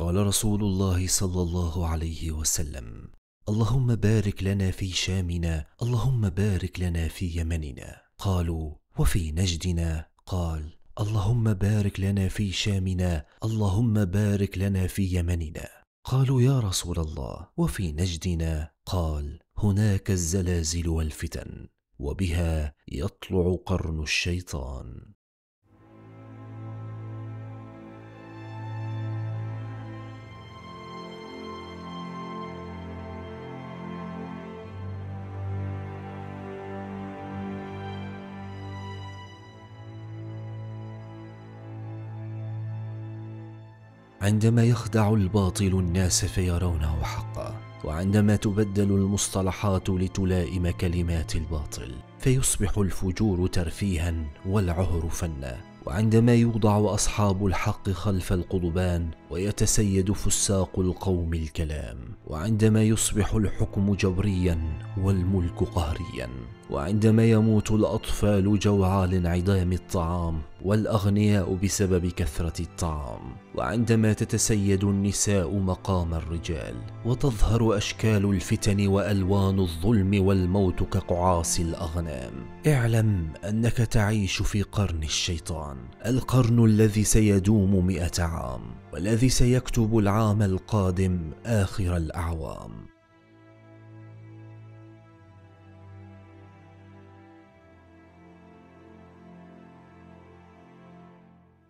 قال رسول الله صلى الله عليه وسلم اللهم بارك لنا في شامنا اللهم بارك لنا في يمننا قالوا وفي نجدنا قال اللهم بارك لنا في شامنا اللهم بارك لنا في يمننا قالوا يا رسول الله وفي نجدنا قال هناك الزلازل والفتن وبها يطلع قرن الشيطان عندما يخدع الباطل الناس فيرونه حقا وعندما تبدل المصطلحات لتلائم كلمات الباطل فيصبح الفجور ترفيها والعهر فنا وعندما يوضع اصحاب الحق خلف القضبان ويتسيد فساق القوم الكلام وعندما يصبح الحكم جبريا والملك قهريا وعندما يموت الاطفال جوعى لانعدام الطعام والاغنياء بسبب كثره الطعام وعندما تتسيد النساء مقام الرجال وتظهر اشكال الفتن والوان الظلم والموت كقعاص الاغنام اعلم انك تعيش في قرن الشيطان القرن الذي سيدوم مئه عام والذي سيكتب العام القادم اخر الاعوام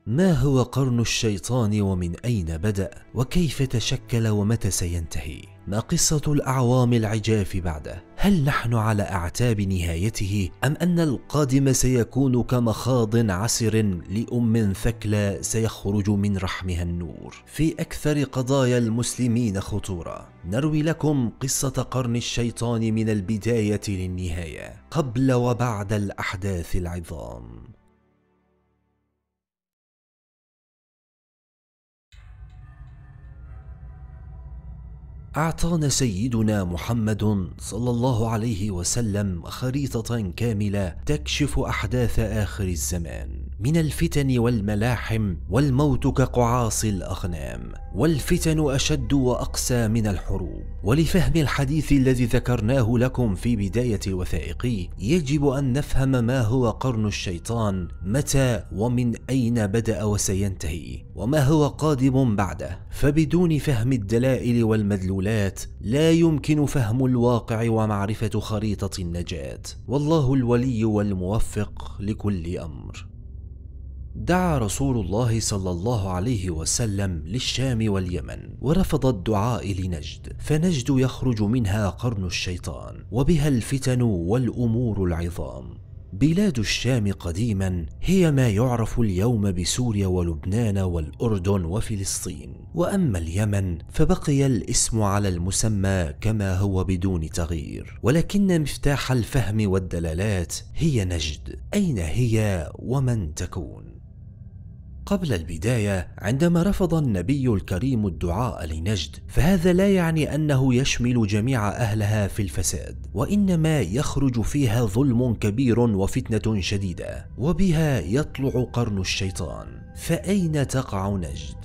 ما هو قرن الشيطان ومن أين بدأ وكيف تشكل ومتى سينتهي ما قصة الأعوام العجاف بعده هل نحن على أعتاب نهايته أم أن القادم سيكون كمخاض عسر لأم ثكلى سيخرج من رحمها النور في أكثر قضايا المسلمين خطورة نروي لكم قصة قرن الشيطان من البداية للنهاية قبل وبعد الأحداث العظام اعطانا سيدنا محمد صلى الله عليه وسلم خريطه كامله تكشف احداث اخر الزمان من الفتن والملاحم والموت كقعاص الاغنام والفتن اشد واقسى من الحروب ولفهم الحديث الذي ذكرناه لكم في بدايه الوثائقي يجب ان نفهم ما هو قرن الشيطان متى ومن اين بدا وسينتهي وما هو قادم بعده فبدون فهم الدلائل والمدلولات لا يمكن فهم الواقع ومعرفه خريطه النجاه والله الولي والموفق لكل امر دعا رسول الله صلى الله عليه وسلم للشام واليمن ورفض الدعاء لنجد فنجد يخرج منها قرن الشيطان وبها الفتن والامور العظام بلاد الشام قديما هي ما يعرف اليوم بسوريا ولبنان والاردن وفلسطين واما اليمن فبقي الاسم على المسمى كما هو بدون تغيير ولكن مفتاح الفهم والدلالات هي نجد اين هي ومن تكون قبل البداية عندما رفض النبي الكريم الدعاء لنجد فهذا لا يعني أنه يشمل جميع أهلها في الفساد وإنما يخرج فيها ظلم كبير وفتنة شديدة وبها يطلع قرن الشيطان فأين تقع نجد؟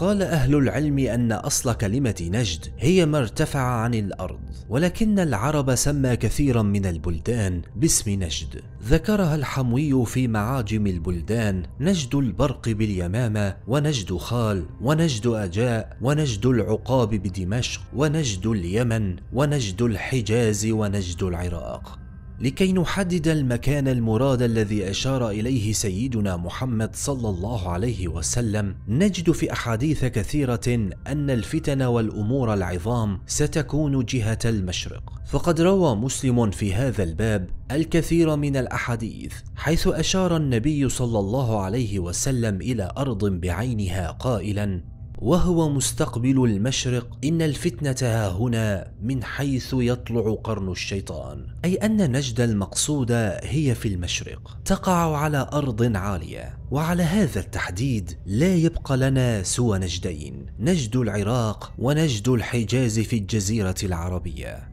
قال أهل العلم أن أصل كلمة نجد هي ما ارتفع عن الأرض ولكن العرب سمى كثيرا من البلدان باسم نجد ذكرها الحموي في معاجم البلدان نجد البرق باليمامة ونجد خال ونجد أجاء ونجد العقاب بدمشق ونجد اليمن ونجد الحجاز ونجد العراق لكي نحدد المكان المراد الذي اشار اليه سيدنا محمد صلى الله عليه وسلم نجد في احاديث كثيره ان الفتن والامور العظام ستكون جهه المشرق فقد روى مسلم في هذا الباب الكثير من الاحاديث حيث اشار النبي صلى الله عليه وسلم الى ارض بعينها قائلا وهو مستقبل المشرق إن الفتنة ها هنا من حيث يطلع قرن الشيطان أي أن نجد المقصودة هي في المشرق تقع على أرض عالية وعلى هذا التحديد لا يبقى لنا سوى نجدين نجد العراق ونجد الحجاز في الجزيرة العربية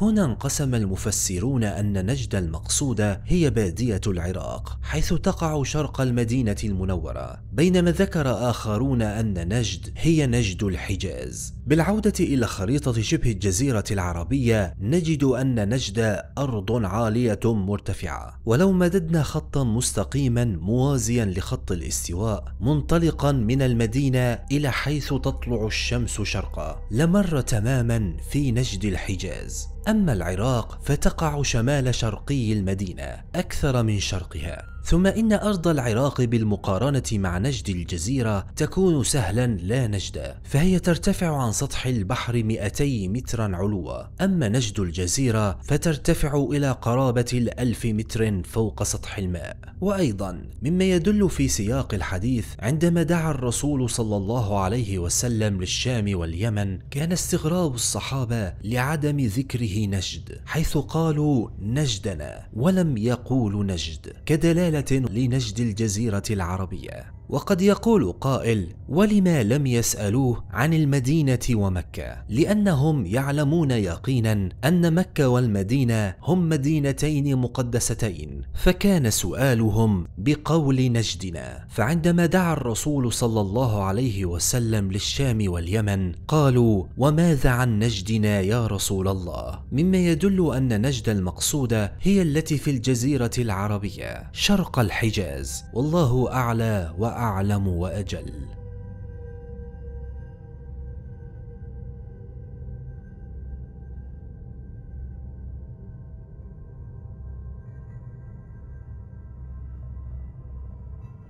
هنا انقسم المفسرون أن نجد المقصودة هي بادية العراق حيث تقع شرق المدينة المنورة بينما ذكر آخرون أن نجد هي نجد الحجاز بالعودة إلى خريطة شبه الجزيرة العربية نجد أن نجد أرض عالية مرتفعة ولو مددنا خطا مستقيما موازيا لخط الاستواء منطلقا من المدينة إلى حيث تطلع الشمس شرقا لمر تماما في نجد الحجاز أما العراق فتقع شمال شرقي المدينة أكثر من شرقها ثم إن أرض العراق بالمقارنة مع نجد الجزيرة تكون سهلا لا نجدا فهي ترتفع عن سطح البحر 200 مترا علوا أما نجد الجزيرة فترتفع إلى قرابة الألف متر فوق سطح الماء وأيضا مما يدل في سياق الحديث عندما دعا الرسول صلى الله عليه وسلم للشام واليمن كان استغراب الصحابة لعدم ذكره نجد حيث قالوا نجدنا ولم يقولوا نجد كدلالة آلة لنجد الجزيرة العربية وقد يقول قائل ولما لم يسالوه عن المدينه ومكه لانهم يعلمون يقينا ان مكه والمدينه هم مدينتين مقدستين فكان سؤالهم بقول نجدنا فعندما دعا الرسول صلى الله عليه وسلم للشام واليمن قالوا وماذا عن نجدنا يا رسول الله مما يدل ان نجد المقصوده هي التي في الجزيره العربيه شرق الحجاز والله اعلى واعلى أعلم وأجل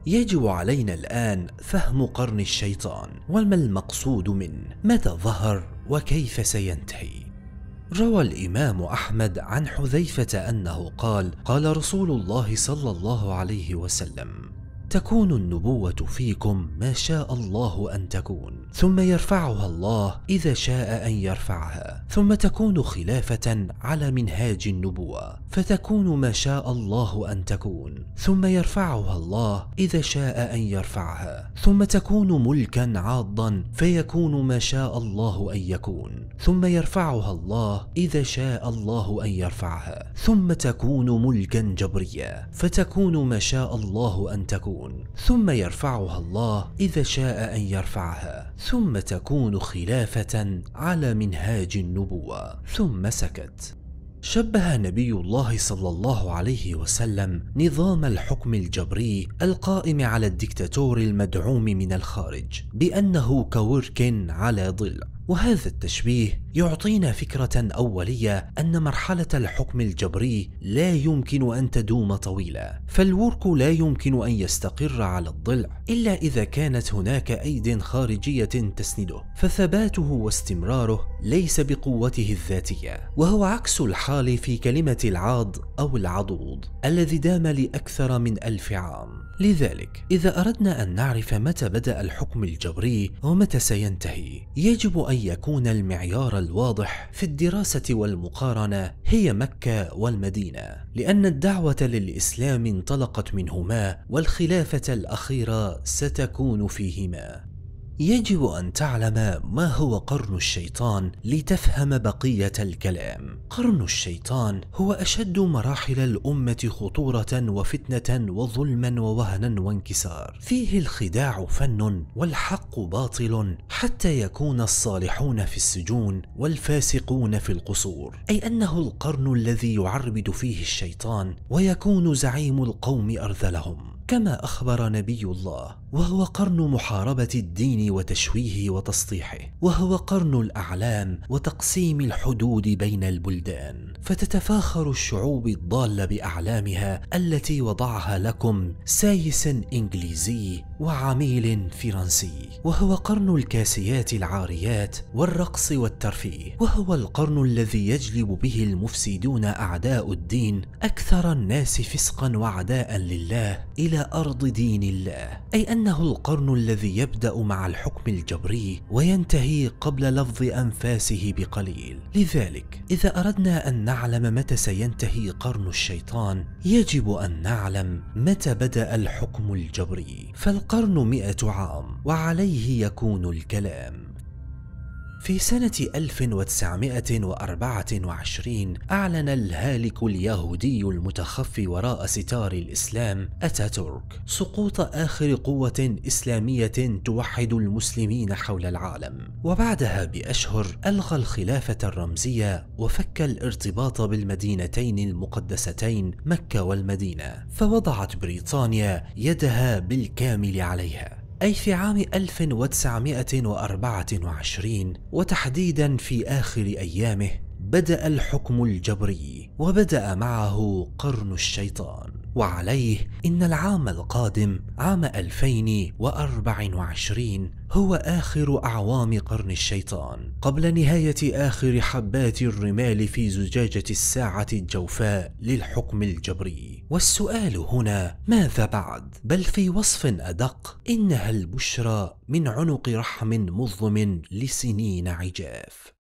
يجب علينا الآن فهم قرن الشيطان وما المقصود منه متى ظهر وكيف سينتهي روى الإمام أحمد عن حذيفة أنه قال قال رسول الله صلى الله عليه وسلم تكون النبوة فيكم ما شاء الله أن تكون ثم يرفعها الله إذا شاء أن يرفعها ثم تكون خلافة على منهاج النبوة فتكون ما شاء الله أن تكون ثم يرفعها الله إذا شاء أن يرفعها ثم تكون ملكا عاضا فيكون ما شاء الله أن يكون ثم يرفعها الله إذا شاء الله أن يرفعها ثم تكون ملكا جبريا فتكون ما شاء الله أن تكون تكون ثم يرفعها الله إذا شاء أن يرفعها ثم تكون خلافة على منهاج النبوة ثم سكت شبه نبي الله صلى الله عليه وسلم نظام الحكم الجبري القائم على الدكتاتور المدعوم من الخارج بأنه كورك على ضلع وهذا التشبيه يعطينا فكرة أولية أن مرحلة الحكم الجبري لا يمكن أن تدوم طويلة، فالورك لا يمكن أن يستقر على الضلع إلا إذا كانت هناك أيد خارجية تسنده، فثباته واستمراره ليس بقوته الذاتية، وهو عكس الحال في كلمة العاض أو العضوض الذي دام لأكثر من ألف عام. لذلك إذا أردنا أن نعرف متى بدأ الحكم الجبري ومتى سينتهي، يجب أن يكون المعيار الواضح في الدراسة والمقارنة هي مكة والمدينة لأن الدعوة للإسلام انطلقت منهما والخلافة الأخيرة ستكون فيهما يجب أن تعلم ما هو قرن الشيطان لتفهم بقية الكلام. قرن الشيطان هو أشد مراحل الأمة خطورة وفتنة وظلما ووهنا وانكسار. فيه الخداع فن والحق باطل حتى يكون الصالحون في السجون والفاسقون في القصور. أي أنه القرن الذي يعربد فيه الشيطان ويكون زعيم القوم أرذلهم. كما أخبر نبي الله وهو قرن محاربة الدين وتشويهه وتسطيحه وهو قرن الأعلام وتقسيم الحدود بين البلدان فتتفاخر الشعوب الضالة بأعلامها التي وضعها لكم سايس إنجليزي وعميل فرنسي وهو قرن الكاسيات العاريات والرقص والترفيه وهو القرن الذي يجلب به المفسدون أعداء الدين أكثر الناس فسقا وعداء لله إلى أرض دين الله أي أنه القرن الذي يبدأ مع الحكم الجبري وينتهي قبل لفظ أنفاسه بقليل لذلك إذا أردنا أن نعلم متى سينتهي قرن الشيطان يجب أن نعلم متى بدأ الحكم الجبري فالقرن القرن مئة عام وعليه يكون الكلام في سنة 1924 أعلن الهالك اليهودي المتخفي وراء ستار الإسلام أتاتورك سقوط آخر قوة إسلامية توحد المسلمين حول العالم وبعدها بأشهر ألغى الخلافة الرمزية وفك الارتباط بالمدينتين المقدستين مكة والمدينة فوضعت بريطانيا يدها بالكامل عليها أي في عام 1924 وتحديدا في آخر أيامه بدأ الحكم الجبري وبدأ معه قرن الشيطان وعليه إن العام القادم عام 2024 هو آخر أعوام قرن الشيطان قبل نهاية آخر حبات الرمال في زجاجة الساعة الجوفاء للحكم الجبري والسؤال هنا ماذا بعد؟ بل في وصف أدق إنها البشرى من عنق رحم مظلم لسنين عجاف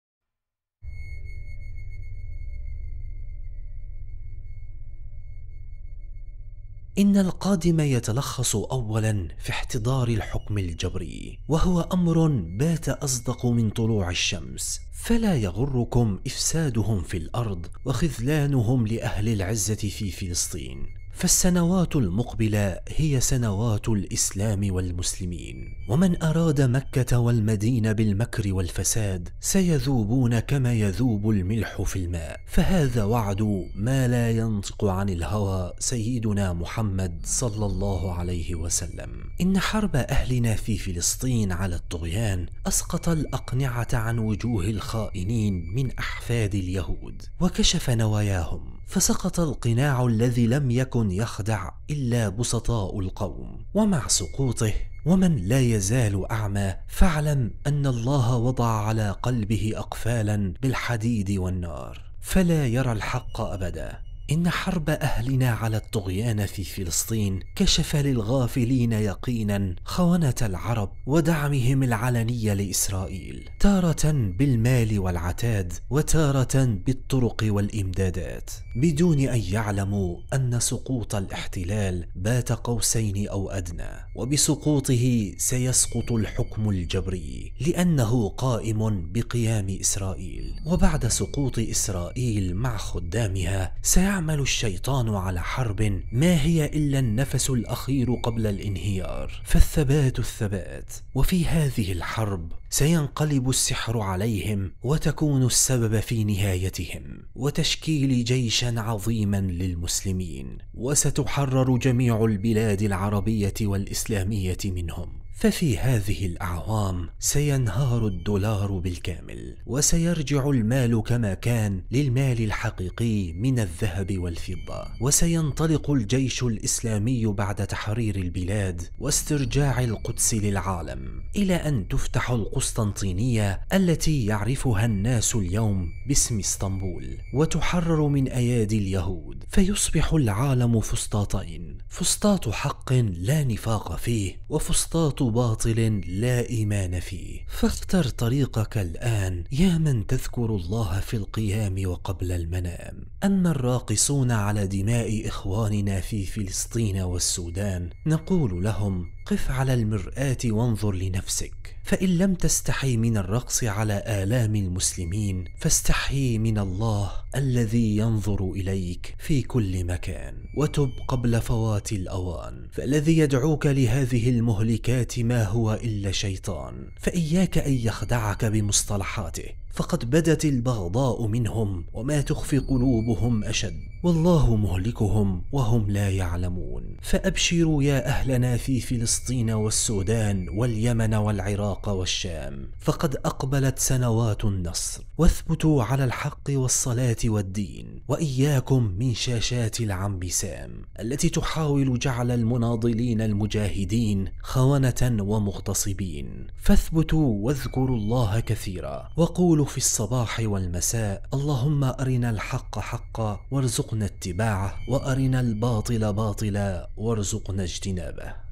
إن القادم يتلخص أولا في احتضار الحكم الجبري وهو أمر بات أصدق من طلوع الشمس فلا يغركم إفسادهم في الأرض وخذلانهم لأهل العزة في فلسطين فالسنوات المقبله هي سنوات الاسلام والمسلمين ومن اراد مكه والمدينه بالمكر والفساد سيذوبون كما يذوب الملح في الماء فهذا وعد ما لا ينطق عن الهوى سيدنا محمد صلى الله عليه وسلم ان حرب اهلنا في فلسطين على الطغيان اسقط الاقنعه عن وجوه الخائنين من احفاد اليهود وكشف نواياهم فسقط القناع الذي لم يكن يخدع إلا بسطاء القوم ومع سقوطه ومن لا يزال اعمى فاعلم ان الله وضع على قلبه اقفالا بالحديد والنار فلا يرى الحق ابدا إن حرب أهلنا على الطغيان في فلسطين كشف للغافلين يقينا خونة العرب ودعمهم العلني لإسرائيل تارة بالمال والعتاد وتارة بالطرق والإمدادات بدون أن يعلموا أن سقوط الاحتلال بات قوسين أو أدنى وبسقوطه سيسقط الحكم الجبري لأنه قائم بقيام إسرائيل وبعد سقوط إسرائيل مع خدامها سيعمل يعمل الشيطان على حرب ما هي إلا النفس الأخير قبل الانهيار فالثبات الثبات وفي هذه الحرب سينقلب السحر عليهم وتكون السبب في نهايتهم وتشكيل جيشا عظيما للمسلمين وستحرر جميع البلاد العربية والإسلامية منهم ففي هذه الأعوام سينهار الدولار بالكامل وسيرجع المال كما كان للمال الحقيقي من الذهب الذهب والفضة وسينطلق الجيش الإسلامي بعد تحرير البلاد واسترجاع القدس للعالم إلى أن تفتح القسطنطينية التي يعرفها الناس اليوم باسم اسطنبول وتحرر من أيادي اليهود فيصبح العالم فسطاطين فسطاط حق لا نفاق فيه وفسطاط باطل لا إيمان فيه فاختر طريقك الآن يا من تذكر الله في القيام وقبل المنام أما الراقصون على دماء إخواننا في فلسطين والسودان نقول لهم قف على المرآة وانظر لنفسك فإن لم تستحي من الرقص على آلام المسلمين فاستحي من الله الذي ينظر إليك في كل مكان وتب قبل فوات الأوان فالذي يدعوك لهذه المهلكات ما هو إلا شيطان فإياك أن يخدعك بمصطلحاته فقد بدت البغضاء منهم وما تخفي قلوبهم أشد والله مهلكهم وهم لا يعلمون فأبشروا يا أهلنا في فلسطين والسودان واليمن والعراق والشام فقد أقبلت سنوات النصر واثبتوا على الحق والصلاة والدين وإياكم من شاشات العم سام التي تحاول جعل المناضلين المجاهدين خونة ومغتصبين فاثبتوا واذكروا الله كثيرا وقولوا في الصباح والمساء اللهم أرنا الحق حقا وارزقنا اتباعه وأرنا الباطل باطلا وارزقنا اجتنابه